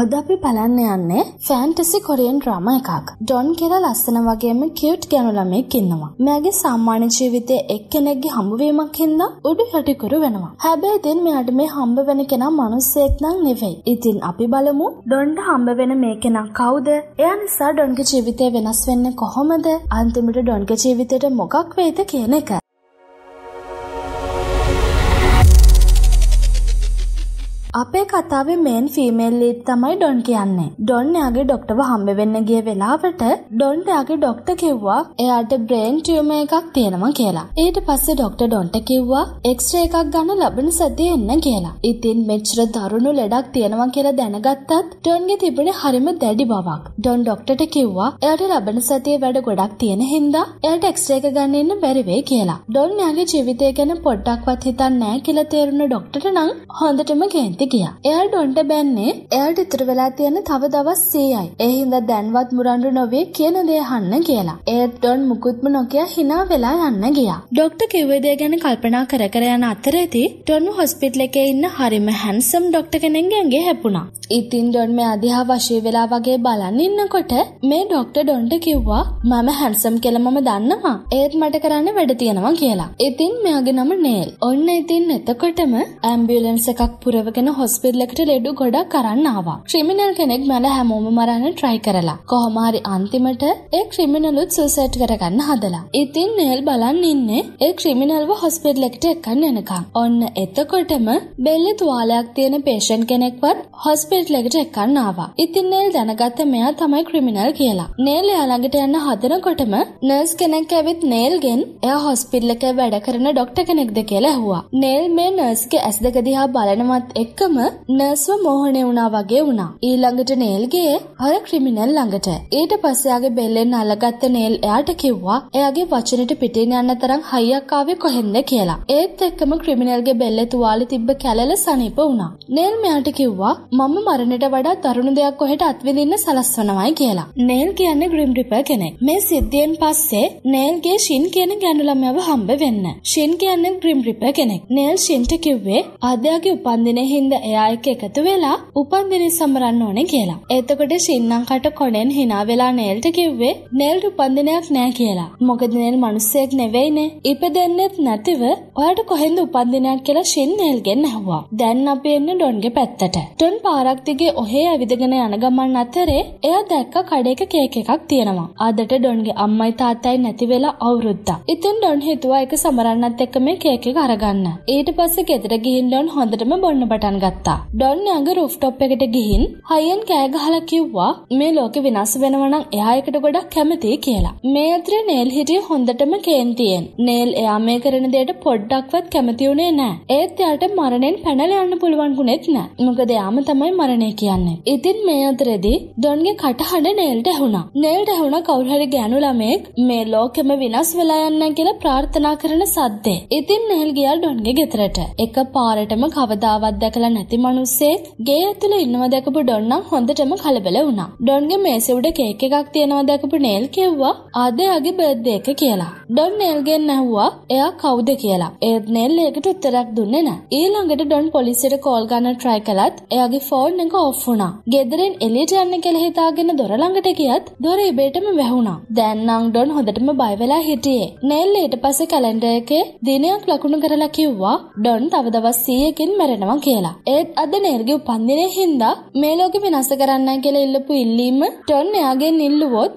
අද අපි බලන්න යන්නේ ෆෑන්ටසි කොරියන් ඩ්‍රාම එකක්. ඩොන් කියලා ලස්සන වගේම කියුට් ගැණු ළමෙක් ඉන්නවා. මෙයාගේ සාමාන්‍ය ජීවිතයේ එක්කෙනෙක්ගේ හම්බවීමක් හින්දා උඩු යටිකුරු වෙනවා. හැබැයි ඉතින් මෙයාට මේ හම්බ වෙන කෙනා මිනිස්සෙක් නම් නෙවෙයි. ඉතින් අපි බලමු ඩොන්ට හම්බ වෙන මේ කෙනා කවුද? එයා නිසා ඩොන්ගේ ජීවිතය වෙනස් වෙන්නේ කොහොමද? අන්තිමට ඩොන්ගේ ජීවිතයට මොකක් වෙයිද කියන එක. අපේ කතාවේ මේන් ෆීමේල් ලීඩ් තමයි ඩොන් කියන්නේ. ඩොන් එයාගේ ඩොක්ටර්ව හම්බ වෙන්න ගිය වෙලාවට ඩොන් එයාගේ ඩොක්ටර් කිව්වා එයාට බ්‍රේන් ටියුමර් එකක් තියෙනවා කියලා. ඊට පස්සේ ඩොක්ටර් ඩොන්ට කිව්වා එක්ස්රේ එකක් ගන්න ලබන සතියේ එන්න කියලා. ඉතින් මෙච්චර දරුණු ලෙඩක් තියෙනවා කියලා දැනගත්තත් ඩොන්ගේ තිබුණේ හරිම දැඩි බවක්. ඩොන් ඩොක්ටර්ට කිව්වා එයාට ලබන සතියේ වැඩ ගොඩක් තියෙන හින්දා එයාට එක්ස්රේ එක ගන්න එන්න බැරි වෙයි කියලා. ඩොන් එයාගේ ජීවිතය ගැන පොඩ්ඩක්වත් හිතන්නේ නැහැ කියලා තේරුණ ඩොක්ටර්ට නම් හොඳටම කේන්ති පැත්තේ ගියා. එයාට ඔන්ට බැන්නේ එයාට ඉතුරු වෙලා තියෙන තව දවස් 100යි. ඒ හින්දා දැන්වත් මුරණ්ඩු නොවේ කියන දේ අහන්න කියලා. ඒ ඩොන් මුකුත්ම නොකිය hina වෙලා යන්න ගියා. ડોක්ටර් කිව්වේ දේ ගැන කල්පනා කර කර යන අතරේදී ඩොන් හොස්පිටල් එකේ ඉන්න හරිම හැන්සම් ડોක්ටර් කෙනෙක්ගේ ඇඟේ හැපුණා. ඉතින් ඩොන් මේ අධිහා වශී වෙලා වගේ බලන් ඉන්නකොට මේ ડોක්ටර් ඩොන්ට කිව්වා මම හැන්සම් කියලා මම දන්නවා. ඒත් මට කරන්න වැඩ තියෙනවා කියලා. ඉතින් මෙයාගේ නම නේල්. ඔන්න ඉතින් එතකොටම ඇම්බියුලන්ස් එකක් පුරවගෙන හොස්පිල්ලකට ලෙඩු ගොඩක් කරන්න ආවා. ක්‍රිමිනල් කෙනෙක් මැල හැමෝම මරන්න try කරලා. කොහොම හරි අන්තිමට ඒ ක්‍රිමිනලුත් සුසයිඩ් කරගන්න හදලා. ඉතින් නෙල් බලන් ඉන්නේ ඒ ක්‍රිමිනල්ව හොස්පිටලෙකට එක්කන් එනකම්. ඔන්න එතකොටම බෙල්ලේ තුවාලයක් තියෙන patient කෙනෙක්වත් හොස්පිටලෙකට එක්කන් ආවා. ඉතින් නෙල් දැනගත්ත මෙයා තමයි ක්‍රිමිනල් කියලා. නෙල් එයා ළඟට යන්න හදනකොටම නර්ස් කෙනෙක් ඇවිත් නෙල්ගෙන් එයා හොස්පිටල් එකේ වැඩ කරන ડોක්ටර් කෙනෙක්ද කියලා ඇහුවා. නෙල් මේ නර්ස්ගේ ඇස් දෙක දිහා බලනවත් එක්ක එක්කම නර්ස්ව මෝහනය වුණා වගේ වුණා. ඊළඟට නේල් ගියේ අර ක්‍රිමිනල් ළඟට. ඊට පස්සේ ආගේ බෙල්ලෙන් අල්ලගත්ත නේල් එයාට කිව්වා එයාගේ වචනෙට පිටින් යන්න තරම් හයියක් ආවේ කොහෙන්ද කියලා. ඒත් එක්කම ක්‍රිමිනල්ගේ බෙල්ලේ තුවාලේ තිබ්බ කැලල සනීප වුණා. නේල් මෙයාට කිව්වා මම මරණයට වඩා දරුණු දෙයක් කොහෙට අත්විඳින්න සලස්වනවායි කියලා. නේල් කියන්නේ ග්‍රිම් රිපර් කෙනෙක්. මේ සිද්ධියෙන් පස්සේ නේල්ගේ ෂින් කියන ගෑනු ළමයාව හම්බ වෙන්න. ෂින් කියන්නේ ග්‍රිම් රිපර් කෙනෙක්. නේල් ෂින්ට කිව්වේ ආදයාගේ උපන්දිනයේ හින්දා එයා එක්ක එකතු වෙලා උපන් දිනේ සමරන්න ඕනේ කියලා. එතකොට ශින්නංකට කොණෙන් hina වෙලා නෙල්ට කිව්වේ නෙල්ට උපන් දිනයක් නෑ කියලා. මොකද නෙල් මිනිස්සෙක් නෙවෙයිනේ. ඉපදෙන්නෙත් නැතිව ඔයාට කොහෙන්ද උපන් දිනයක් කියලා ශින් නෙල්ගෙන් ඇහුවා. දැන් අපි එන්නේ ඩොන්ගේ පැත්තට. ඩොන් පාරක් දිගේ ඔහේ ඇවිදගෙන යන ගමන් අතරේ එයා දැක්ක කඩේක කේක් එකක් තියෙනවා. අදට ඩොන්ගේ අම්මයි තාත්තයි නැති වෙලා අවුරුද්දක්. ඉතින් ඩොන් හිතුවා ඒක සමරන්නත් එක්ක මේ කේක් එක අරගන්න. ඊට පස්සේ ගෙදර ගිහින් ඩොන් හොඳටම බොන්න පටන් දැනගත්තා. ඩොන් ඇඟ රුෆ්ටොප් එකට ගිහින් හයියෙන් කෑගහලා කිව්වා මේ ලෝකෙ විනාශ වෙනවා නම් එයා එකට ගොඩක් කැමතියි කියලා. මේ අතරේ නේල් හිටියේ හොඳටම කේන්තියෙන්. නේල් එයා මේ කරන දෙයට පොඩ්ඩක්වත් කැමති වුණේ නැහැ. ඒත් එයාට මරණයෙන් පැනලා යන්න පුළුවන් ගුණෙත් නැහැ. මොකද යාම තමයි මරණය කියන්නේ. ඉතින් මේ අතරේදී ඩොන්ගේ කටහඬ නේල්ට ඇහුණා. නේල්ට ඇහුණා කවුරු හරි ගෑනු ළමෙක් මේ ලෝකෙම විනාශ වෙලා යන්න කියලා ප්‍රාර්ථනා කරන සද්දේ. ඉතින් නේල් ගියා ඩොන්ගේ ගෙදරට. එක පාරටම කවදාවත් දැකලා දැකලා නැති මිනිස්සෙක් ගේ ඇතුළේ ඉන්නව දැකපු ඩොන් නම් හොඳටම කලබල වුණා. ඩොන්ගේ මේසෙ උඩ කේක් එකක් තියෙනව දැකපු නේල් කිව්වා ආද එයාගේ බර්ත්ඩේ එක කියලා. ඩොන් නේල්ගෙන් ඇහුවා එයා කවුද කියලා. ඒත් නේල් ඒකට උත්තරයක් දුන්නේ නැහැ. ඊළඟට ඩොන් පොලිසියට කෝල් ගන්න try කළත් එයාගේ ෆෝන් එක off වුණා. ගෙදරින් එළියට යන්න කියලා හිතාගෙන දොර ළඟට ගියත් දොර ඉබේටම වැහුණා. දැන් නම් ඩොන් හොඳටම බය වෙලා හිටියේ. නේල් ඊට පස්සේ කැලෙන්ඩර් එකේ දිනයක් ලකුණු කරලා කිව්වා ඩොන් තව දවස් 100කින් මැරෙනවා කියලා. ඒත් අද නෙර්ගි උපන්දිනේ හින්දා මේ ලෝකෙ වෙනස කරන්න කියලා ඉල්ලපු ඉල්ලීම ටොන් එයාගෙන් ඉල්ලුවොත්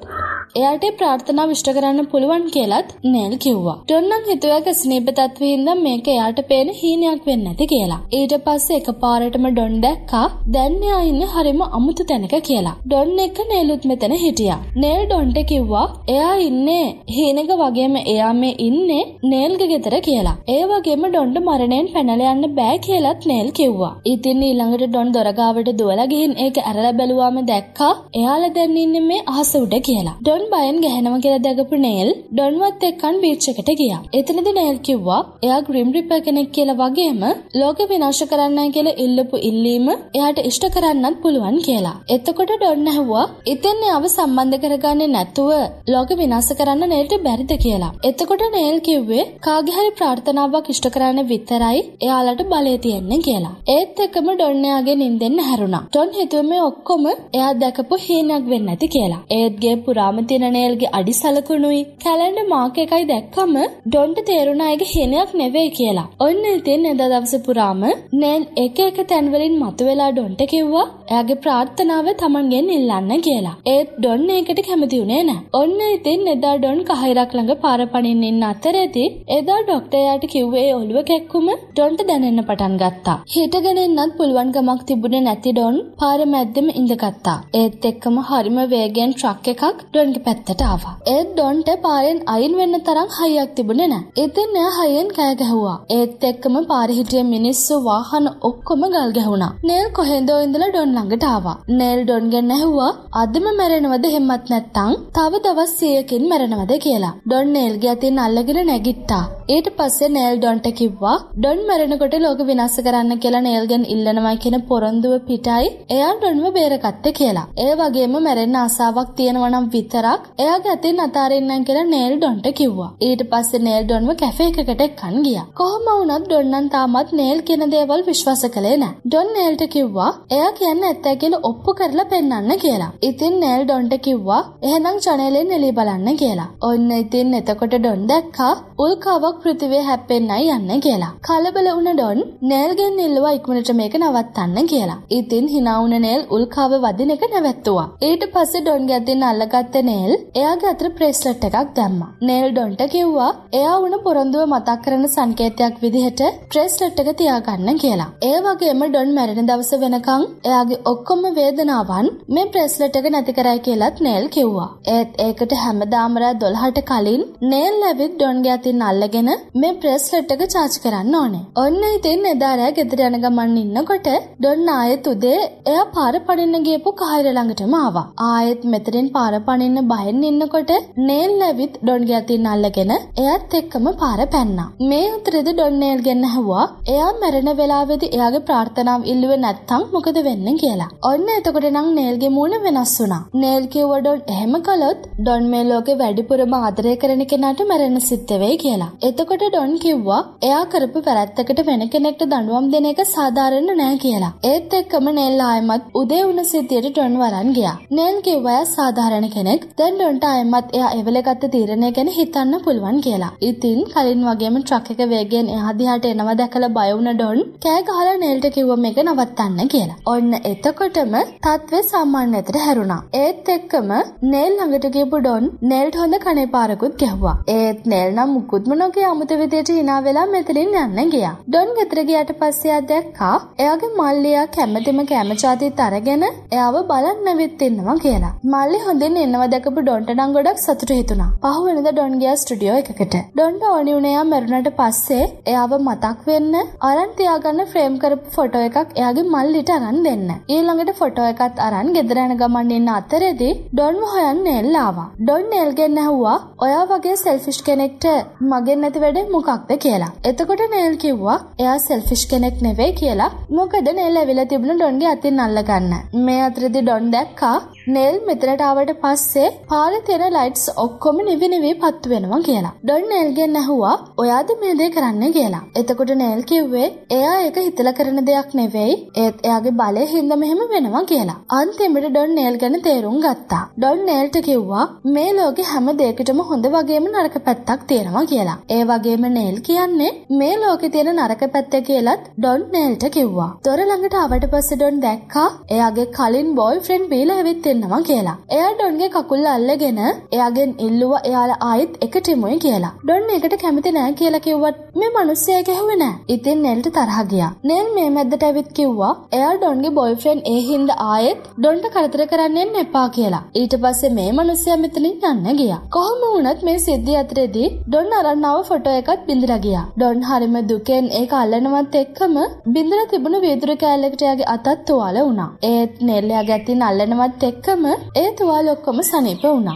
එයාට ප්‍රාර්ථනා විශ්ට කරන්න පුළුවන් කියලත් නෑල් කිව්වා. ටොන්නම් හිතුවක ස්නේප තත්වහින්ද මේක එයාට පේන හීනයක් වෙන්න ඇති කියලා. ඊට පස්සේ එක පාරටම ඩොන් දැක්කා දැන්යා ඉන්න හරිම අමුතු තැනක කියලා. ඩොන් එක නේලුත් මෙතන හිටියා. නේල් ඩොන්ට කිව්වා එයා ඉන්නේ හීනක වගේම එයා මේ ඉන්නේ නේල්ග ගෙතර කියලා. ඒ වගේම ඩොන්ඩ මරණයෙන් පැනල යන්න බෑ කියලත් නේල් කිව්වා. කිව්වා. ඉතින් ඊළඟට ඩොන් දොරගාවට දුවලා ගිහින් ඒක ඇරලා බැලුවාම දැක්කා එයාලා දැන් ඉන්නේ මේ අහස උඩ කියලා. ඩොන් බයෙන් ගැහෙනවා කියලා දැකපු නේල් ඩොන්වත් එක්කන් බීච් එකට ගියා. එතනදී නේල් කිව්වා එයා ග්‍රිම් රිපර් කෙනෙක් කියලා වගේම ලෝකෙ විනාශ කරන්නයි කියලා ඉල්ලපු ඉල්ලීම එයාට ඉෂ්ට කරන්නත් පුළුවන් කියලා. එතකොට ඩොන් ඇහුවා ඉතින් එයාව සම්බන්ධ කරගන්නේ නැතුව ලෝකෙ විනාශ කරන්න නේල්ට බැරිද කියලා. එතකොට නේල් කිව්වේ කාගේ හරි ප්‍රාර්ථනාවක් ඉෂ්ට කරන්න විතරයි එයාලට බලය තියෙන්නේ කියලා. ඒ ඒත් එකම ඩොන් එයාගේ නිින්දෙන් හැරුණා. ඩොන් හිතුවේ මේ ඔක්කොම එයා දැකපු හීනක් වෙන්න ඇති කියලා. ඒත් ගේ පුරාම තියෙන නේල්ගේ අඩි සලකුණුයි කැලෙන්ඩ මාක් එකයි දැක්කම ඩොන්ට තේරුණා ඒක හීනයක් නෙවෙයි කියලා. ඔන්න ඉතින් එදා දවසේ පුරාම නේල් එක එක තැන්වලින් මතුවලා ඩොන්ට කිව්වා එයාගේ ප්‍රාර්ථනාව Tamanගෙන් ඉල්ලන්න කියලා. ඒත් ඩොන් ඒකට කැමති වුණේ නැහැ. ඔන්න ඉතින් එදා ඩොන් කහිරක් ළඟ පාර පනින්න ඉන්න අතරේදී එදා ඩොක්ටර් එයාට කිව්වේ ඔළුව කැක්කුම ඩොන්ට දැනෙන්න පටන් ගත්තා. හිටගෙන කරගෙන එන්නත් පුළුවන් ගමක් තිබුණේ නැති ඩොන් පාර මැද්දෙම ඉඳගත්තා. ඒත් එක්කම හරිම වේගෙන් ට්‍රක් එකක් ඩොන්ගේ පැත්තට ආවා. ඒත් ඩොන්ට පාරෙන් අයින් වෙන්න තරම් හයියක් තිබුණේ නැහැ. ඉතින් එයා හයියෙන් කෑ ගැහුවා. ඒත් එක්කම පාරේ හිටිය මිනිස්සු වාහන ඔක්කොම ගල් ගැහුණා. නේල් කොහෙන්දෝ ඉඳලා ඩොන් ළඟට ආවා. නේල් ඩොන්ගෙන් ඇහුවා අදම මැරෙනවද හෙම්මත් නැත්තම් තව දවස් 100කින් මැරෙනවද කියලා. ඩොන් නේල්ගේ අතින් අල්ලගෙන නැගිට්ටා. ඊට පස්සේ නේල් ඩොන්ට කිව්වා ඩොන් මැරෙනකොට ලෝක විනාශ කරන්න කියලා නේල්ගෙන් ඉල්ලනවා කියන පොරොන්දුව පිටයි එයා ඩොන්ව බේරගත්තේ කියලා. ඒ වගේම මැරෙන්න ආසාවක් තියෙනවා නම් විතරක් එයාගේ අතින් අතාරින්නම් කියලා නේල් ඩොන්ට කිව්වා. ඊට පස්සේ නේල් ඩොන්ව කැෆේ එකකට කන් ගියා. කොහොම වුණත් ඩොන් නම් තාමත් නේල් කියන දේවල් විශ්වාස කළේ නෑ. ඩොන් නේල්ට කිව්වා එයා කියන්න ඇත්ත කියලා ඔප්පු කරලා පෙන්නන්න කියලා. ඉතින් නේල් ඩොන්ට කිව්වා එහෙනම් ජනේලෙන් එළිය බලන්න කියලා. ඔන්න ඉතින් එතකොට ඩොන් දැක්කා උල්කාවක් පෘතිවේ හැප්පෙන්නයි යන්න කියලා. කලබල වුණ ඩොන් නේල්ගෙන් ඉල්ලුවා ඉක්මනට මේක නවත්තන්න කියලා. ඉතින් hina වුණ නේල් උල්කාව වදින එක නැවැත්තුවා. ඊට පස්සේ ඩොන් ගැතින් අල්ලගත්ත නේල් එයාගේ අතට ප්‍රේස්ලට් එකක් දැම්මා. නේල් ඩොන්ට කිව්වා එයා වුණ පොරොන්දුව මතක් කරන සංකේතයක් විදිහට ප්‍රේස්ලට් එක තියාගන්න කියලා. ඒ වගේම ඩොන් මැරෙන දවස වෙනකන් එයාගේ ඔක්කොම වේදනාවන් මේ බ්‍රෙස්ලට් එක නැති කරයි කියලත් නේල් කිව්වා. ඒත් ඒකට හැමදාම රෑ 12ට කලින් නේල් ලැබිත් ඩොන්ගේ අතින් අල්ලගෙන කරගෙන මේ බ්‍රේස්ලට් එක චාර්ජ් කරන්න ඕනේ. ඔන්න ඉතින් එදා රෑ ගෙදර යන ගමන් ඉන්නකොට ඩොන් ආයෙත් උදේ එයා පාර පනින්න ගියපු කහිර ළඟටම ආවා. ආයෙත් මෙතනින් පාර පනින්න බයෙන් ඉන්නකොට නේල් ලැබිත් ඩොන්ගේ අතින් අල්ලගෙන එයාත් එක්කම පාර පැන්නා. මේ අතරේද ඩොන් නේල් ගෙන්න හුවා. එයා මැරෙන වෙලාවේදී එයාගේ ප්‍රාර්ථනාව ඉල්ලුවේ නැත්තම් මොකද වෙන්නේ කියලා. ඔන්න එතකොට නම් නේල්ගේ මූණ වෙනස් වුණා. නේල් කිව්ව ඩොන් එහෙම කළොත් ඩොන් මේ ලෝකේ වැඩිපුරම ආදරය කරන කෙනාට මැරෙන්න සිද්ධ වෙයි කියලා. එතකොට ඩොන් කිව්වා එයා කරපු වැරැද්දකට වෙන කෙනෙක්ට දඬුවම් දෙන එක සාධාරණ නෑ කියලා. ඒත් එක්කම නෙල් ආයෙමත් උදේ උණ සිතියට ඩොන් වරන් ගියා. නෙල් කිව්වා එයා සාධාරණ කෙනෙක්. දැන් ඩොන්ට ආයෙමත් එයා එවල ගත්ත තීරණය ගැන හිතන්න පුළුවන් කියලා. ඉතින් කලින් වගේම ට්‍රක් එක වේගෙන් එහා දිහාට එනවා දැකලා බය වුණ ඩොන් කෑ ගහලා නෙල්ට කිව්වා මේක නවත්තන්න කියලා. ඔන්න එතකොටම තත්ත්වය සාමාන්‍යතට හැරුණා. ඒත් එක්කම නෙල් ළඟට ගියපු ඩොන් නෙල්ට හොඳ කණේ පාරකුත් ගැහුවා. ඒත් නෙල් නම් මුකුත්ම නොකිය අමුතු විදියට hina වෙලා මෙතනින් යන්න ගියා. ඩොන් ගෙදර ගියට පස්සේ ආ දැක්කා එයාගේ මල්ලියා කැමැතිම කැමචාතිත් අරගෙන එයාව බලන්න වෙත් ඉන්නවා කියලා. මල්ලි හොඳින් එනවා දැකපු ඩොන්ට නම් ගොඩක් සතුටු හිතුණා. පහුවෙනිදා ඩොන් ගියා ස්ටුඩියෝ එකකට. ඩොන්ට ඕනි වුණේ එයා මරුණට පස්සේ එයාව මතක් වෙන්න අරන් තියාගන්න ෆ්‍රේම් කරපු ෆොටෝ එකක් එයාගේ මල්ලිට අරන් දෙන්න. ඊළඟට ෆොටෝ එකත් අරන් ගෙදර යන ගමන් ඉන්න අතරේදී ඩොන්ව හොයන්න එල්ලාවා. ඩොන් එල්ගෙන් ඇහුවා ඔයා වගේ සෙල්ෆිෂ් කෙනෙක්ට මගෙන් නැති කැමති වැඩ මොකක්ද කියලා. එතකොට නේල් කිව්වා එයා සෙල්ෆිෂ් කෙනෙක් නෙවෙයි කියලා. මොකද නේල් ඇවිල්ලා තිබුණ ඩොන්ගේ අතින් අල්ලගන්න. මේ අතරදි ඩොන් දැක්කා නෙල් මෙතනට ආවට පස්සේ පාරේ තියෙන ලයිට්ස් ඔක්කොම නිවි නිවි පත්තු වෙනවා කියලා. ඩොන් නෙල්ගෙන් ඇහුවා ඔයාද මේ දේ කරන්නේ කියලා. එතකොට නෙල් කිව්වේ එයා ඒක හිතලා කරන දෙයක් නෙවෙයි ඒත් එයාගේ බලය හින්දා මෙහෙම වෙනවා කියලා. අන්තිමට ඩොන් නෙල් ගැන තේරුම් ගත්තා. ඩොන් නෙල්ට කිව්වා මේ ලෝකේ හැම දෙයකටම හොඳ වගේම නරක පැත්තක් තියෙනවා කියලා. ඒ වගේම නෙල් කියන්නේ මේ ලෝකේ තියෙන නරක පැත්ත කියලත් ඩොන් නෙල්ට කිව්වා. දොර ළඟට ආවට පස්සේ ඩොන් දැක්කා එයාගේ කලින් බෝයි ෆ්‍රෙන්ඩ් බීලා ඇවිත් දෙන්නවා කියලා. එයා ඩොන්ගේ කකුල්ල අල්ලගෙන එයාගෙන් ඉල්ලුවා එයාලා ආයෙත් එකටිමුයි කියලා. ඩොන් ඒකට කැමති නෑ කියලා කිව්වත් මේ මිනිස්සයා ගැහුවේ නෑ. ඉතින් නෙල්ට තරහ ගියා. නෙල් මේ මැද්දට ඇවිත් කිව්වා එයා ඩොන්ගේ බොයිෆ්‍රෙන්ඩ් ඒ හින්දා ආයෙත් ඩොන්ට කරදර කරන්න එපා කියලා. ඊට පස්සේ මේ මිනිස්සයා මෙතනින් යන්න ගියා. කොහොම වුණත් මේ සිද්ධිය අතරේදී ඩොන් අරන්නාව ෆොටෝ එකත් බිඳලා ගියා. ඩොන් හරිම දුකෙන් ඒක අල්ලනවත් එක්කම බිඳලා තිබුණු වීදුරු කෑල්ලකට යාගේ අතත් තුවාල වුණා. ඒත් නෙල්ලයා ගැතින් අල්ලනවත් එක්ක එක්කම ඒ තුවාල ඔක්කොම සනීප වුණා.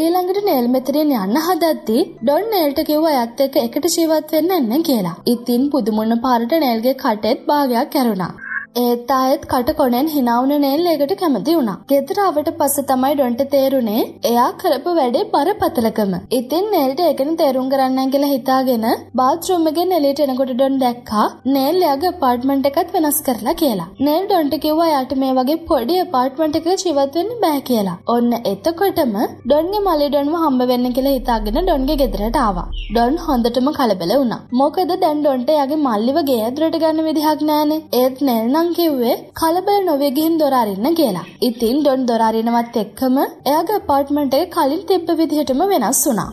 ඊළඟට නේල් මෙතරෙන් යන්න හදද්දී ඩොන් නේල්ට කිව්ව අයත් එක්ක එකට ජීවත් වෙන්න එන්න කියලා. ඉතින් පුදුමුණ පාරට නේල්ගේ කටෙත් භාගයක් කැරුණා. ඒත් ආයෙත් කට කොනෙන් හිනාවුන නේල් ඒකට කැමති වුණා. ගෙදර ආවට පස්සේ තමයි ඩොන්ට තේරුනේ එයා කරපු වැඩේ බරපතලකම. ඉතින් නේල්ට ඒකෙන් තේරුම් ගන්න කියලා හිතාගෙන බාත්රූම් එකෙන් එළියට එනකොට ඩොන් දැක්කා නේල් එයාගේ අපාර්ට්මන්ට් එකත් වෙනස් කරලා කියලා. නේල් ඩොන්ට කිව්වා එයාට මේ වගේ පොඩි අපාර්ට්මන්ට් එකක ජීවත් වෙන්න බෑ කියලා. ඔන්න එතකොටම ඩොන්ගේ මලි ඩොන්ව හම්බ වෙන්න කියලා හිතාගෙන ඩොන්ගේ ගෙදරට ආවා. ඩොන් හොඳටම කලබල වුණා. මොකද දැන් ඩොන්ට එයාගේ මල්ලිව ගේ ඇතුළට ගන්න විදිහක් නෑනේ. ඒත් නේල් මං කිව්වේ කලබල නොවේ ගිහින් දොර අරින්න කියලා. ඉතින් ඩොන් දොර අරිනවත් එක්කම එයාගේ අපාර්ට්මන්ට් එක කලින් තිබ්බ විදිහටම වෙනස් වුණා.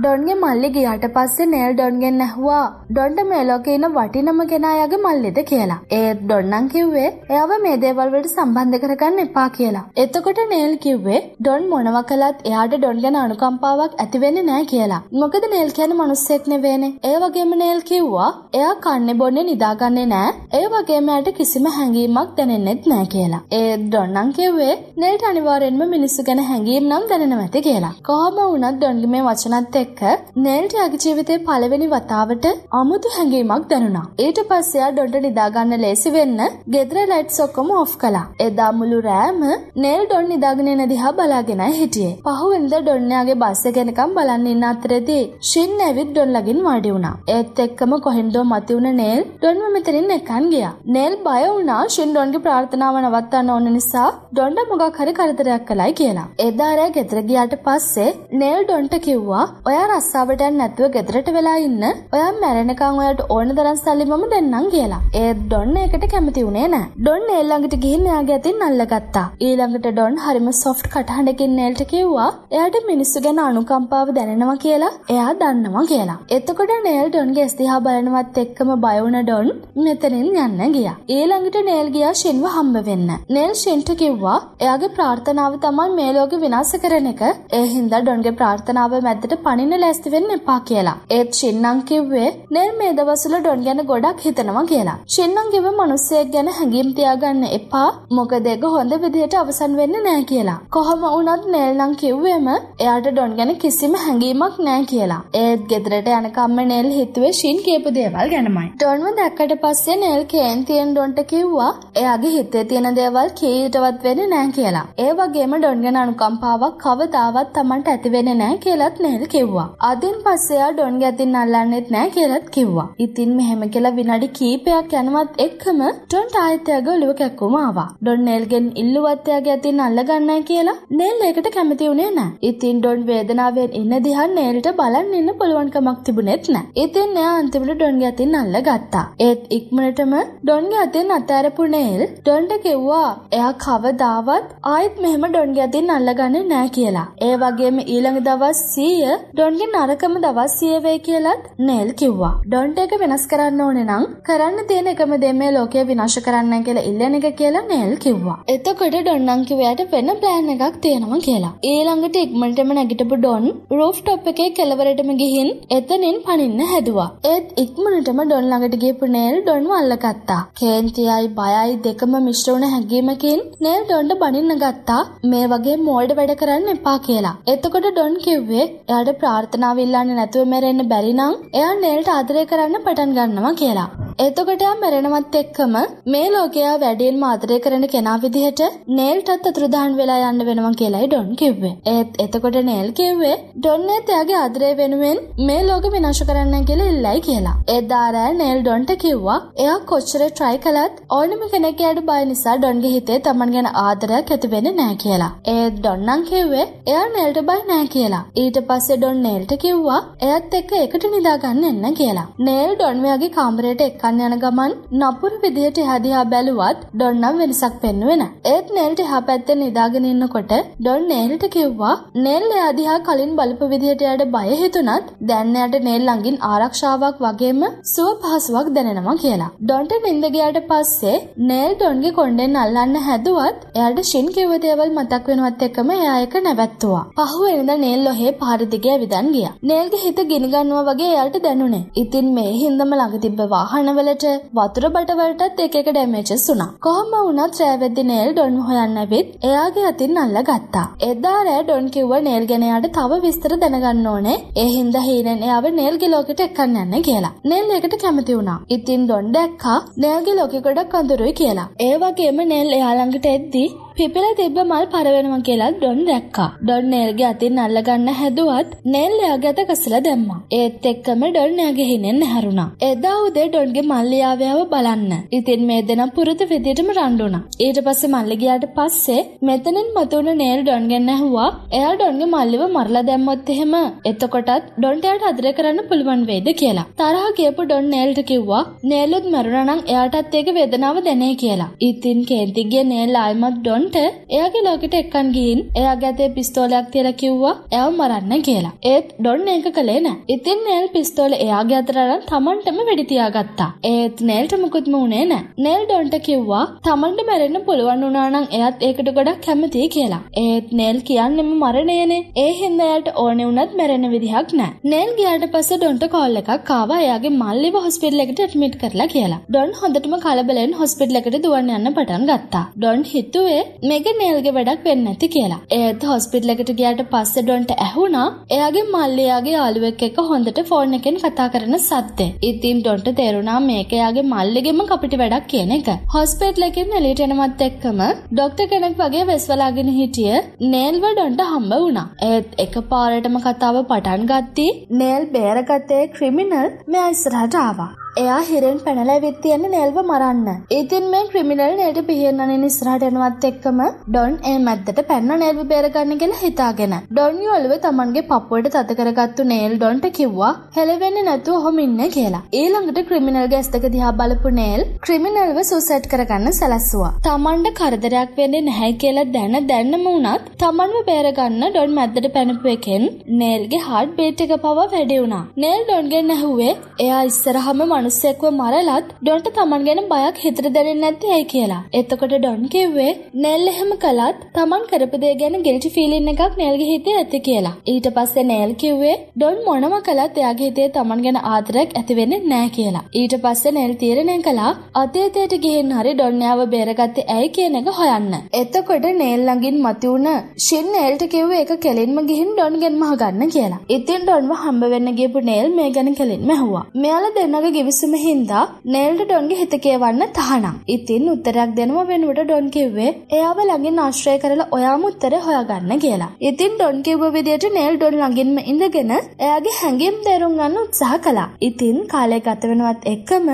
ඩොන්ගේ මල්ලි ගියාට පස්සේ නේල් ඩොන්ගෙන් ඇහුවා ඩොන්ට මේ ලෝකේ ඉන්න වටිනම කෙනායාගේ මල්ලිද කියලා. ඒත් ඩොන්නන් කිව්වේ එයාව මේ දේවල් වලට සම්බන්ධ කරගන්න එපා කියලා. එතකොට නේල් කිව්වේ ඩොන් මොනවා කළත් එයාට ඩොන් ගැන අනුකම්පාවක් ඇති වෙන්නේ නැහැ කියලා. මොකද නේල් කියන්නේ මිනිස්සෙක් නෙවෙයිනේ. ඒ වගේම නේල් කිව්වා එයා කන්නේ බොන්නේ නිදාගන්නේ නැහැ. ඒ වගේම එයාට කිසිම හැඟීමක් දැනෙන්නෙත් නැහැ කියලා. ඒත් ඩොන්නන් කිව්වේ නේල්ට අනිවාර්යෙන්ම මිනිස්සු ගැන හැඟීම් නම් දැනෙනවා ඇති කියලා. කොහොම වුණත් ඩොන්ගේ මේ වචනත් එක්ක නෙල්ට ඇගේ ජීවිතේ පළවෙනි වතාවට අමුතු හැඟීමක් දැනුණා. ඊට පස්සේ ආ ඩොන්ට නිදාගන්න ලේසි වෙන්න ගෙදර ලයිට්ස් ඔක්කොම ඔෆ් කළා. එදා මුළු රෑම නෙල් ඩොන් නිදාගෙන ඉන දිහා බලාගෙනයි හිටියේ. පහුවෙනිදා ඩොන්යාගේ බස් එක එනකම් බලන් ඉන්න අතරේදී ෂින් ඇවිත් ඩොන් ළඟින් වාඩි වුණා. ඒත් එක්කම කොහෙන්දෝ මතුවුණ නෙල් ඩොන්ව මෙතනින් එක්කන් ගියා. නෙල් බය වුණා ෂින් ඩොන්ගේ ප්‍රාර්ථනාව නවත්තන්න ඕන නිසා ඩොන්ට මොකක් හරි කරදරයක් කළයි කියලා. එදා රෑ ගෙදර ගියාට පස්සේ නෙල් ඩොන්ට කිව්වා ඔය ඔයා රස්සාාවටයන් නැතුව ගෙදරට වෙලා ඉන්න ඔයා මැරණකං ඔයට ඕන දරන් සල්ලි මම දෙන්නම් කියලා ඒ ඩොන්න එකට කැමති වුණේ නෑ ඩොන් ඒල්ළඟට ගිහින් යාගේ ඇතින් අල්ලගත්තා ඊළඟට ඩොන් හරිම සොෆ්ට් කටහඬකින් නේල්ට කිව්වා එයාට මිනිස්සු ගැන අනුකම්පාව දැනෙනවා කියලා එයා දන්නවා කියලා එතකොට නේල් ඩොන්ගේ ස්තිහා බලනවත් එක්කම බයවුන ඩොන් මෙතනින් යන්න ගියා ඊළඟට නේල් ගියා ෂෙන්ව හම්බ වෙන්න නේල් ෂෙන්ට කිව්වා එයාගේ ප්‍රාර්ථනාව තමයි මේ ලෝකෙ විනාශ කරන එක ඒ හින්දා ඩොන්ගේ ප්‍රාර්ථනාව මැද්දට පණ බනින්න ලැස්ති වෙන්න එපා කියලා. ඒත් ෂින්නන් කිව්වේ "නෙල් මේ දවස්වල ඩොන් ගැන ගොඩක් හිතනවා" කියලා. ෂින්නන් කිව්ව මිනිස්සෙක් ගැන හැඟීම් තියාගන්න එපා. මොකද ඒක හොඳ විදිහට අවසන් වෙන්නේ නැහැ කියලා. කොහොම වුණත් නෙල් නම් කිව්වෙම එයාට ඩොන් ගැන කිසිම හැඟීමක් නැහැ කියලා. ඒත් ගෙදරට යනකම්ම නෙල් හිතුවේ ෂින් කියපු දේවල් ගැනමයි. ඩොන්ව දැක්කට පස්සේ නෙල් කේන්තියෙන් ඩොන්ට කිව්වා එයාගේ හිතේ තියෙන දේවල් කීයටවත් වෙන්නේ නැහැ කියලා. ඒ වගේම ඩොන් ගැන අනුකම්පාවක් කවදාවත් Tamanට ඇති වෙන්නේ නැහැ කියලාත් නෙල් කිව්වා. කිව්වා. අදින් පස්සේ යා ඩොන් ගැතින් අල්ලන්නෙත් නෑ කියලාත් කිව්වා. ඉතින් මෙහෙම කියලා විනාඩි කීපයක් යනවත් එක්කම ඩොන්ට ආයෙත් යාගේ ඔළුව කැක්කුම ආවා. ඩොන් නෙල්ගෙන් ඉල්ලුවත් යාගේ අතින් අල්ලගන්නයි කියලා නෙල් ඒකට කැමති වුණේ නෑ. ඉතින් ඩොන් වේදනාවෙන් ඉන්න දිහා නෙල්ට බලන් ඉන්න පුළුවන්කමක් තිබුණෙත් නෑ. ඉතින් එයා අන්තිමට ඩොන්ගේ අතින් අල්ලගත්තා. ඒත් ඉක්මනටම ඩොන්ගේ අතින් අතෑරපු නෙල් ඩොන්ට කිව්වා එයා කවදාවත් ආයෙත් මෙහෙම ඩොන්ගේ අතින් අල්ලගන්නේ නෑ කියලා. ඒ වගේම ඊළඟ දවස් සීය ඩොන්ගේ නරකම දවස් සියවේ කියලත් නේල් කිව්වා. ඩොන්ට එක වෙනස් කරන්න ඕනේ නම් කරන්න තියෙන එකම දේ මේ ලෝකය විනාශ කරන්න කියලා ඉල්ලන එක කියලා නේල් කිව්වා. එතකොට ඩොන් නම් කිව්වට වෙන ප්ලෑන් එකක් තියෙනවා කියලා. ඊළඟට ඉක්මනටම නැගිටපු ඩොන් රූෆ් ටොප් එකේ කෙළවරටම ගිහින් එතනින් පනින්න හැදුවා. ඒත් ඉක්මනටම ඩොන් ළඟට ගිහපු නේල් ඩොන්ව අල්ලගත්තා. කේන්තියයි බයයි දෙකම මිශ්‍ර වුණ හැඟීමකින් නේල් ඩොන්ට බනින්න ගත්තා මේ වගේ මෝල්ඩ් වැඩ කරන්න එපා කියලා. එතකොට ඩොන් කිව්වේ එයාට ප්‍රාර්ථනාව ඉල්ලන්නේ නැතුව මැරෙන්න බැරි නම් එයා නෙල්ට ආදරය කරන්න පටන් ගන්නවා කියලා. එතකොට එයා මැරෙනවත් එක්කම මේ ලෝකයා වැඩියෙන්ම ආදරය කරන කෙනා විදිහට නේල්ටත් අතුරුදහන් වෙලා යන්න වෙනවා කියලායි ඩොන් කිව්වේ. ඒත් එතකොට නේල් කිව්වේ ඩොන් ඒත් එයාගේ ආදරය වෙනුවෙන් මේ ලෝක විනාශ කරන්න කියලා ඉල්ලයි කියලා. ඒ දාරා නේල් ඩොන්ට කිව්වා එයා කොච්චර try කළත් ඕනම කෙනෙක් එයාට බය නිසා ඩොන්ගේ හිතේ Taman ගැන ආදරයක් ඇති වෙන්නේ නැහැ කියලා. ඒත් ඩොන් නම් කිව්වේ එයා නේල්ට බය නැහැ කියලා. ඊට පස්සේ ඩොන් ඩොන් නේල්ට කිව්වා එයත් එක්ක එකට නිදාගන්න එන්න කියලා. නේල් ඩොන්වයාගේ කාමරයට එක්කන්න යන ගමන් නපුරු විදියට හැදිහා බැලුවත් ඩොන්නම් වෙනසක් පෙන්වෙන. ඒත් නේල්ට එහා පැත්තේ නිදාගෙන ඉන්නකොට ඩොන් නේල්ට කිව්වා නේල් එයාදිහා කලින් බලපු විදියට යට බය හිතුණත් දැන් එයාට නේල් ළඟින් ආරක්ෂාවක් වගේම සුව පහසුවක් දැනෙනවා කියලා. ඩොන්ට නිින්ද ගියාට පස්සේ නේල් ඩොන්ගේ කොණ්ඩෙන් අල්ලන්න හැදුවත් එයාට ෂින් කිව්ව දේවල් මතක් වෙනවත් එක්කම එයා එක නැවැත්තුවා. පහුවෙනිදා නේල් ඔහේ පාර දිගේ පැවිදන් ගිය. නේල්ගේ හිත ගෙනගන්නවා වගේ එයාට දැනුනේ. ඉතින් මේ හින්දම ළඟ තිබ්බ වාහනවලට වතුර බටවලටත් එක එක ඩැමේජස් වුණා. කොහොම වුණත් රෑවැද්දි නේල් ඩොන් හොයන්න ඇවිත් එයාගේ අතින් අල්ලගත්තා. එදා රෑ ඩොන් කිව්ව නේල් ගැන එයාට තව විස්තර දැනගන්න ඕනේ. ඒ හින්දා හීනෙන් එයාව නේල්ගේ ලෝකෙට එක්කන් යන්න කියලා. නේල් එකට කැමති වුණා. ඉතින් ඩොන් දැක්කා නේල්ගේ ලෝකෙ ගොඩක් අඳුරුයි කියලා. ඒ වගේම නේල් එයා ළඟට එද්දී පිපිලා තිබ්බ මල් පරවෙනවා කියලා ඩොන් දැක්කා. ඩොන් නේල්ගේ අතින් අල්ලගන්න හැදුවත් නේල් එයාගේ අත කසලා දැම්මා. ඒත් එක්කම ඩොන් එයාගේ හිනෙන් නැහරුණා. එදා උදේ ඩොන්ගේ මල්ලියාවයව බලන්න. ඉතින් මේ දෙනා පුරුදු විදියටම රණ්ඩුණා. ඊට පස්සේ මල්ලි ගියාට පස්සේ මෙතනින් මතුවුණ නේල් ඩොන්ගෙන් ඇහුවා එයා ඩොන්ගේ මල්ලිව මරලා දැම්මොත් එහෙම එතකොටත් ඩොන්ට එයාට අදිර කරන්න පුළුවන් වෙයිද කියලා. තරහ ගියපු ඩොන් නේල්ට කිව්වා නේලුත් මරුණා නම් එයාටත් ඒක වේදනාව දැනේ කියලා. ඉතින් කේන්ති ගිය නේල් ආයිමත් ඩොන් ඩොන්ට එයාගේ ලෝකෙට එක්කන් ගිහින් එයාගේ අතේ පිස්තෝලයක් තියලා කිව්වා එයාව මරන්න කියලා. ඒත් ඩොන් ඒක කළේ නැහැ. ඉතින් නේල් පිස්තෝල එයාගේ අතට අරන් තමන්ටම වෙඩි තියාගත්තා. ඒත් නේල්ට මුකුත්ම උනේ නැහැ. නේල් ඩොන්ට කිව්වා තමන්ට මැරෙන්න පුළුවන් වුණා නම් එයාත් ඒකට ගොඩක් කැමතියි කියලා. ඒත් නේල් කියන්නෙම මරණයනේ. ඒ හින්දා එයාට ඕනේ වුණත් මැරෙන්න විදිහක් නැහැ. නේල් ගියාට පස්සේ ඩොන්ට කෝල් එකක් ආවා එයාගේ මල්ලිව හොස්පිටල් එකට ඇඩ්මිට් කරලා කියලා. ඩොන් හොඳටම කලබලෙන් හොස්පිටල් එකට දුවන්න යන්න පටන් ගත්තා. ඩොන් හිතුවේ මේක නේල්ගේ වැඩක් වෙන්න ඇති කියලා. ඒත් හොස්පිටලකට ගියාට පස්සේ ඩොන්ට ඇහුණා එයාගේ මල්ලියාගේ යාළුවෙක් එක්ක හොඳට ෆෝන් එකෙන් කතා කරන සත්‍ය. ඉතින් ඩොන්ට තේරුණා මේක එයාගේ මල්ලිගෙම කපිටි වැඩක් කියන එක. හොස්පිටල් එකෙන් එළියට එනවත් එක්කම ඩොක්ටර් කෙනෙක් වගේ වෙස්වලාගෙන හිටිය නේල්ව ඩොන්ට හම්බ වුණා. ඒත් එකපාරටම කතාව පටන් ගත්තී නේල් බේරගත්තේ ක්‍රිමිනල් මෙයා ඉස්සරහට ආවා. එයා හිරෙන් පැනලා ඇවිත් තියන්නේ නෙල්ව මරන්න. ඉතින් මේ ක්‍රිමිනල් නෙල්ට පිහින්නනින් ඉස්සරහට යනවත් එක්කම ඩොන් ඒ මැද්දට පැන්න නෙල්ව බේරගන්න කියලා හිතාගෙන. ඩොන් යොළුව තමන්ගේ පපුවට තද කරගත්තු නෙල් ඩොන්ට කිව්වා හෙලවෙන්නේ නැතුව ඔහොම ඉන්න කියලා. ඊළඟට ක්‍රිමිනල් ගැස්තක දිහා බලපු නෙල් ක්‍රිමිනල්ව සුසයිඩ් කරගන්න සැලැස්සුවා. තමන්ට කරදරයක් වෙන්නේ නැහැ කියලා දැන දැනම වුණත් තමන්ව බේරගන්න ඩොන් මැද්දට පැනපු එකෙන් නෙල්ගේ හાર્ට් බීට් එක පවා වැඩි වුණා. නෙල් ඩොන්ගෙන් ඇහුවේ එයා ඉස්සරහම මිනිස්සෙක්ව මරලත් ඩොන්ට තමන් ගැන බයක් හිතර දැනෙන්නේ නැති ඇයි කියලා. එතකොට ඩොන් කිව්වේ නෙල් එහෙම කළත් තමන් කරපු දේ ගැන ගිල්ටි ෆීලින් එකක් නෙල්ගේ හිතේ ඇති කියලා. ඊට පස්සේ නෙල් කිව්වේ ඩොන් මොනව කළත් එයාගේ හිතේ තමන් ගැන ආදරයක් ඇති වෙන්නේ නැහැ කියලා. ඊට පස්සේ නෙල් තීරණය කළා අතීතයට ගිහින් හරි ඩොන් යාව බේරගත්තේ ඇයි කියන එක හොයන්න. එතකොට නෙල් ළඟින් මතුවුණ ෂින් නෙල්ට කිව්වේ ඒක කෙලින්ම ගිහින් ඩොන් ගෙන්ම ගන්න කියලා. ඉතින් ඩොන්ව හම්බ වෙන්න ගියපු නෙල් මේ ගැන කෙලින්ම ඇහුවා. මෙයාලා දෙන්නගේ ගිවිසුම උණුසුම හින්දා නේල්ට ඩොන්ගේ හිත කියවන්න තහනම්. ඉතින් උත්තරයක් දෙනම වෙනුවට ඩොන් කිව්වේ එයාව ළඟින් ආශ්‍රය කරලා ඔයාම උත්තරේ හොයාගන්න කියලා. ඉතින් ඩොන් කිව්ව විදියට නේල් ඩොන් ළඟින්ම ඉඳගෙන එයාගේ හැඟීම් තේරුම් ගන්න උත්සාහ කළා. ඉතින් කාලය ගත වෙනවත් එක්කම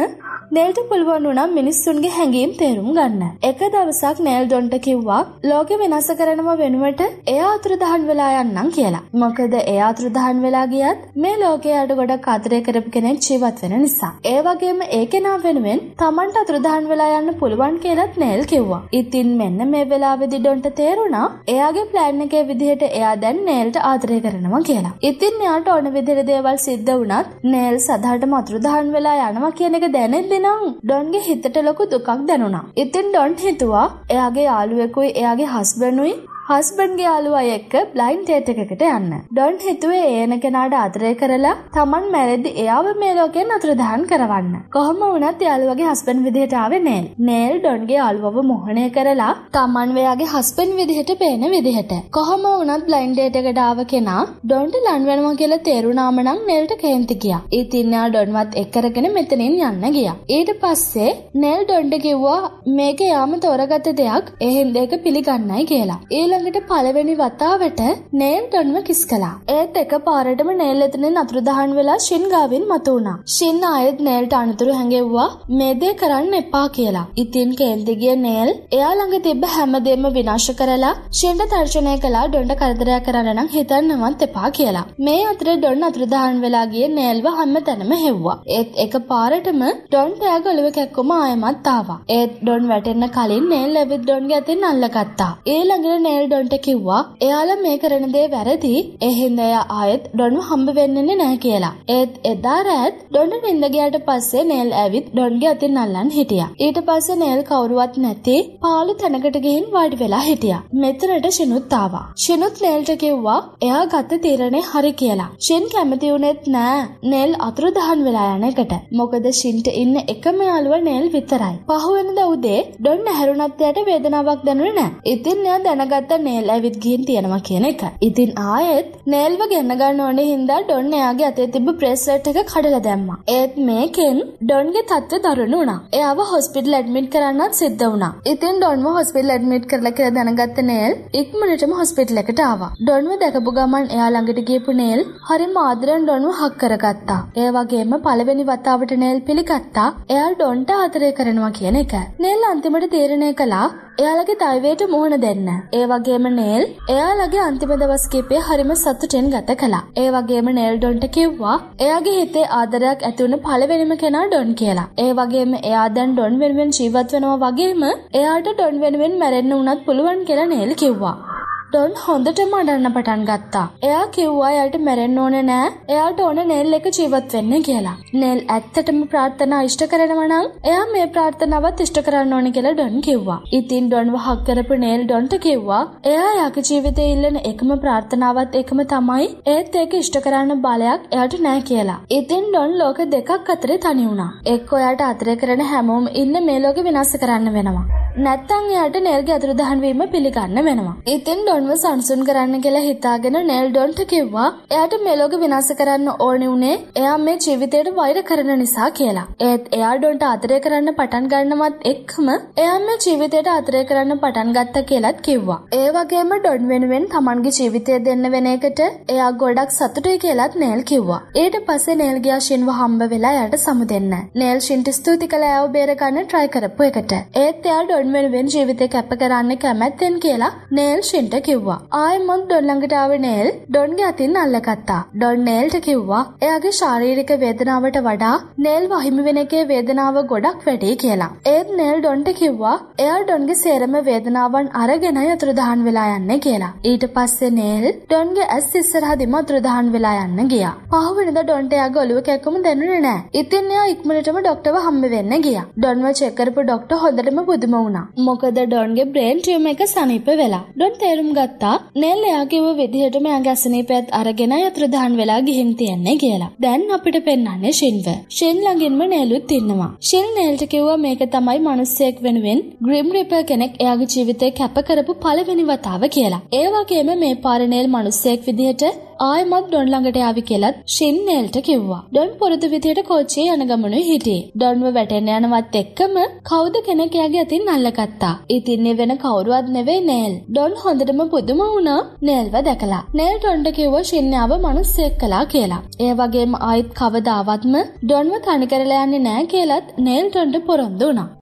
නෙල්ට පුළුවන් වුනම් මිනිස්සුන්ගේ හැඟීම් තේරුම් ගන්න. එක දවසක් නෙල් ඩොන්ට කිව්වා ලෝකෙ වෙනස කරනව වෙනුවට එයා අතුරුදහන් වෙලා යන්නම් කියලා. මොකද එයා අතුරුදහන් වෙලා ගියත් මේ ලෝකේ අඩු ගොඩක් ආදරය කරපු කෙනෙක් ජීවත් වෙන නිසා. ඒ වගේම ඒ කෙනා වෙනුවෙන් Tamanට අතුරුදහන් වෙලා යන්න පුළුවන් කියලාත් නෙල් කිව්වා. ඉතින් මෙන්න මේ වෙලාවේදී ඩොන්ට තේරුණා එයාගේ ප්ලෑන් එකේ විදිහට එයා දැන් නෙල්ට ආදරය කරනවා කියලා. ඉතින් එයාට ඕන විදිහට දේවල් සිද්ධ වුණත් නෙල් සදාටම අතුරුදහන් වෙලා යනවා කියන එක දැනෙන්නේ නම් ඩොන්ගේ හිතට ලොකු දුකක් දැනුණා. ඉතින් ඩොන් හිතුවා එයාගේ යාළුවෙකුයි එයාගේ හස්බනුයි හස්බන්ගේ යාළුවා එක්ක බ්ලයින්් ඩේට් එකකට යන්න. ඩොන් හිතුවේ ඒන කෙනාට ආදරය කරලා Taman මැරෙද්දි එයාව මේ ලෝකෙන් අතුරුදහන් කරවන්න. කොහොම වුණත් යාළුවගේ හස්බන්ඩ් විදිහට ආවේ නේල්. නේල් ඩොන්ගේ යාළුවව මොහොනය කරලා Taman වෙයාගේ හස්බන්ඩ් විදිහට පේන විදිහට. කොහොම වුණත් බ්ලයින්් ඩේට් එකට ආව කෙනා ඩොන්ට ලන් වෙනවා කියලා තේරුණාම නම් නේල්ට කේන්ති ගියා. ඉතින් යා ඩොන්වත් එක් කරගෙන මෙතනින් යන්න ගියා. ඊට පස්සේ නේල් ඩොන්ට කිව්වා මේක යාම තෝරගත්ත දෙයක් එහෙන් දෙක පිළිගන්නයි කියලා. ඊළඟ සැල්ලිට පළවෙනි වතාවට නේල් ඩොන්ව කිස් කළා. ඒත් එක පාරටම නේල් එතනින් අතුරුදහන් වෙලා ෂින් ගාවින් මතු වුණා. ෂින් ආයෙත් නේල්ට අනතුරු හැඟෙව්වා මේ දේ කරන්න එපා කියලා. ඉතින් කේන්ති ගිය නේල් එයා ළඟ තිබ්බ හැමදේම විනාශ කරලා ෂින්ට තර්ජනය කළා ඩොන්ට කරදරයක් කරන්න නම් හිතන්නවත් එපා කියලා. මේ අතරේ ඩොන් අතුරුදහන් වෙලා ගිය නේල්ව හැමතැනම හෙව්වා. ඒත් එක පාරටම ඩොන්ට එයා ගලුව කැක්කම ආයෙමත් ආවා. ඒත් ඩොන් වැටෙන්න කලින් නේල් ඇවිත් ඩොන්ගේ අතින් අල්ලගත්තා. ඊළඟට නේල් ඩැනියල් ඩොන්ට කිව්වා එයාලා මේ කරන දේ වැරදි එහින්ද එයා ආයෙත් ඩොන්ව හම්බ වෙන්නේ නැහැ කියලා. ඒත් එදා රෑත් ඩොන්ට නිින්ද ගියාට පස්සේ නේල් ඇවිත් ඩොන්ගේ අතින් අල්ලන් හිටියා. ඊට පස්සේ නේල් කවුරුවත් නැති පාළු තැනකට ගිහින් වාඩි වෙලා හිටියා. මෙතනට ෂිනුත් ආවා. ෂිනුත් නේල්ට කිව්වා එයා ගත්ත තීරණේ හරි කියලා. ෂින් කැමති වුණෙත් නෑ නේල් අතුරුදහන් වෙලා යන එකට. මොකද ෂින්ට ඉන්න එකම යාළුවා නේල් විතරයි. පහුවෙනිදා උදේ ඩොන් නැහැරුණත් එයාට වේදනාවක් දැනුනේ නෑ. ඉතින් එයා දැනගත්ත නැත්ත නේල් ඇවිත් ගින් තියෙනවා කියන එක. ඉතින් ආයෙත් නේල්ව ගෙන්න ගන්න ඕනේ හින්දා ඩොන් එයාගේ අතේ තිබ්බ බ්‍රේස්ලට් එක කඩලා දැම්මා. ඒත් මේකෙන් ඩොන්ගේ තත්ත්වය දරුණු වුණා. එයාව හොස්පිටල් ඇඩ්මිට් කරන්නත් සිද්ධ වුණා. ඉතින් ඩොන්ව හොස්පිටල් ඇඩ්මිට් කරලා කියලා දැනගත්ත නේල් ඉක්මනටම හොස්පිටල් එකට ආවා. ඩොන්ව දැකපු ගමන් එයා ළඟට ගියපු නේල් හරිම ආදරෙන් ඩොන්ව හක් කරගත්තා. ඒ වගේම පළවෙනි වතාවට නේල් පිළිගත්තා. එයා ඩොන්ට ආදරය කරනවා කියන එක. නේල් අන්තිමට තීරණය කළා එයාලගේ දෛවයට මුහුණ දෙන්න. ඒ වගේම නේල් එයාලගේ අන්තිම දවස් කීපය හරිම සතුටෙන් ගත කළා. ඒ වගේම නේල් ඩොන්ට කිව්වා එයාගේ හිතේ ආදරයක් ඇති වුණ පළවෙනිම කෙනා ඩොන් කියලා. ඒ වගේම එයා දැන් ඩොන් වෙනුවෙන් ජීවත් වෙනවා වගේම එයාට ඩොන් වෙනුවෙන් මැරෙන්න උනත් පුළුවන් කියලා නේල් කිව්වා. ඩොන් හොඳටම අඬන්න පටන් ගත්තා. එයා කිව්වා එයාට මැරෙන්න ඕනේ නෑ. එයාට ඕනේ නෙල් එක ජීවත් වෙන්න කියලා. නෙල් ඇත්තටම ප්‍රාර්ථනා ඉෂ්ට කරනවා නම් එයා මේ ප්‍රාර්ථනාවත් ඉෂ්ට කරන්න ඕනේ කියලා ඩොන් කිව්වා. ඉතින් ඩොන් වහක් කරපු නෙල් ඩොන්ට කිව්වා එයා යාගේ ජීවිතේ ඉල්ලන එකම ප්‍රාර්ථනාවත් එකම තමයි ඒත් ඒක ඉෂ්ට කරන්න බලයක් එයාට නෑ කියලා. ඉතින් ඩොන් ලෝක දෙකක් අතරේ තනි වුණා. එක්ක ඔයාට අතරේ කරන හැමෝම ඉන්න මේ ලෝකෙ විනාශ කරන්න වෙනවා. නැත්තම් එයාට නෙල්ගේ අතුරුදහන් වීම පිළිගන්න වෙනවා. ඉතින් ඩොන් අනුව සංසුන් කරන්න කියලා හිතාගෙන නෙල් ඩොන්ට කිව්වා එයාට මෙලෝක විනාස කරන්න ඕනෙ උනේ එයා මේ ජීවිතයට වෛර කරන නිසා කියලා. ඒත් එයා ඩොන්ට ආදරය කරන්න පටන් ගන්නවත් එක්කම එයා මේ ජීවිතයට ආදරය කරන්න පටන් ගත්තා කියලත් කිව්වා. ඒ වගේම ඩොන් වෙනුවෙන් තමන්ගේ ජීවිතය දෙන්න වෙන එකට එයා ගොඩක් සතුටුයි කියලත් නේල් කිව්වා. ඊට පස්සේ නේල් ගියා ෂින්ව හම්බ වෙලා එයාට සමු දෙන්න. නේල් ෂින්ට ස්තුති කළා එයාව බේරගන්න try කරපු එකට. ඒත් එයා ඩොන් වෙනුවෙන් ජීවිතය කැප කරන්න කැමැත්තෙන් කියලා නේල් ෂින්ට කිව්වා. ආයෙමත් ඩොන් ළඟට ආව නේල් ඩොන්ගේ අතින් අල්ලගත්තා. ඩොන් නේල්ට කිව්වා එයාගේ ශාරීරික වේදනාවට වඩා නේල් වහිමි වෙන එකේ වේදනාව ගොඩක් වැඩි කියලා. ඒත් නේල් ඩොන්ට කිව්වා එයා ඩොන්ගේ සේරම වේදනාවන් අරගෙනයි අතුරුදහන් වෙලා යන්නේ කියලා. ඊට පස්සේ නේල් ඩොන්ගේ ඇස් ඉස්සරහදිම අතුරුදහන් වෙලා යන්න ගියා. පහුවෙනිදා ඩොන්ට එයාගේ ඔළුව කැක්කම දැනුනේ නෑ. ඉතින් එයා ඉක්මනටම ඩොක්ටර්ව හම්බ වෙන්න ගියා. ඩොන්ව චෙක් කරපු ඩොක්ටර් හොඳටම පුදුම වුණා. මොකද ඩොන්ගේ බ්‍රේන් ටියුම එක සනීප වෙලා. ඩොන් තේරුම් හොයාගත්තා නෙල් එයාගේව විදිහටම ඇඟැසනීපයත් අරගෙන යත්‍රධාන් වෙලා ගිහින් තියන්නේ කියලා. දැන් අපිට පෙන්වන්නේ ෂින්ව. ෂින් ළඟින්ම නේලුත් ඉන්නවා. ෂින් නේල්ට කිව්වා මේක තමයි මිනිස්සෙක් වෙනුවෙන් ග්‍රිම් රිපර් කෙනෙක් එයාගේ ජීවිතේ කැප කරපු පළවෙනි වතාව කියලා. ඒ වගේම මේ පාරේ නේල් මිනිස්සෙක් විදිහට ආයෙමත් ඩොන් ළඟට ආවි කියලත් ෂින් නේල්ට කිව්වා. ඩොන් පුරුදු විදියට කෝච්චියේ යන ගමනේ හිටියේ. ඩොන්ව වැටෙන්න යනවත් එක්කම කවුද කෙනෙක් එයාගේ අතින් අල්ලගත්තා. ඉතින් වෙන කවුරුවත් නෙවෙයි නේල්. ඩොන් හොඳටම පුදුම වුණා නේල්ව දැකලා. නේල් ඩොන්ට කිව්වා ෂින් ආව මිනිස්සෙක් කළා කියලා. ඒ වගේම ආයෙත් කවදාවත්ම ඩොන්ව තනි කරලා යන්නේ නැහැ කියලත් නේල් ඩොන්ට පොරොන්දු වුණා.